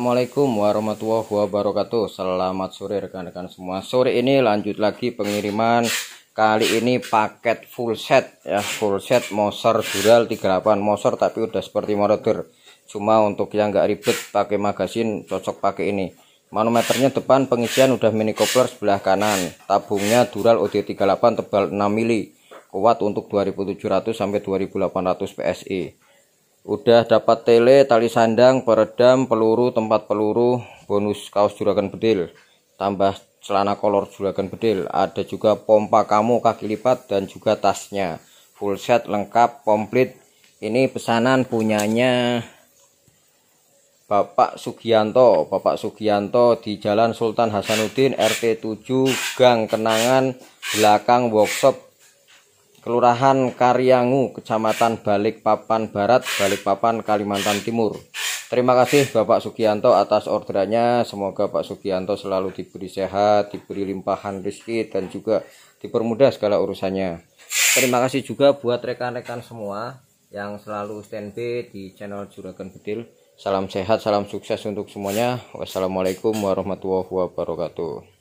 Assalamualaikum warahmatullahi wabarakatuh Selamat sore rekan-rekan semua Sore ini lanjut lagi pengiriman Kali ini paket full set ya Full set Moser Dural 38 Moser tapi udah seperti Moroder Cuma untuk yang gak ribet pakai magasin cocok pakai ini Manometernya depan pengisian udah mini kopler sebelah kanan Tabungnya Dural OD38 tebal 6 mili Kuat untuk 2700 sampai 2800 PSI udah dapat tele tali sandang peredam peluru tempat peluru bonus kaos juragan bedil tambah celana kolor juragan bedil ada juga pompa kamu kaki lipat dan juga tasnya full set lengkap komplit ini pesanan punyanya Bapak Sugianto Bapak Sugianto di Jalan Sultan Hasanuddin RT 7 Gang Kenangan belakang workshop Kelurahan Karyangu, Kecamatan Balikpapan Barat, Balikpapan, Kalimantan Timur. Terima kasih Bapak Sugianto atas orderannya. Semoga Pak Sugianto selalu diberi sehat, diberi limpahan rezeki dan juga dipermudah segala urusannya. Terima kasih juga buat rekan-rekan semua yang selalu standby di channel Juragan Betil. Salam sehat, salam sukses untuk semuanya. Wassalamualaikum warahmatullahi wabarakatuh.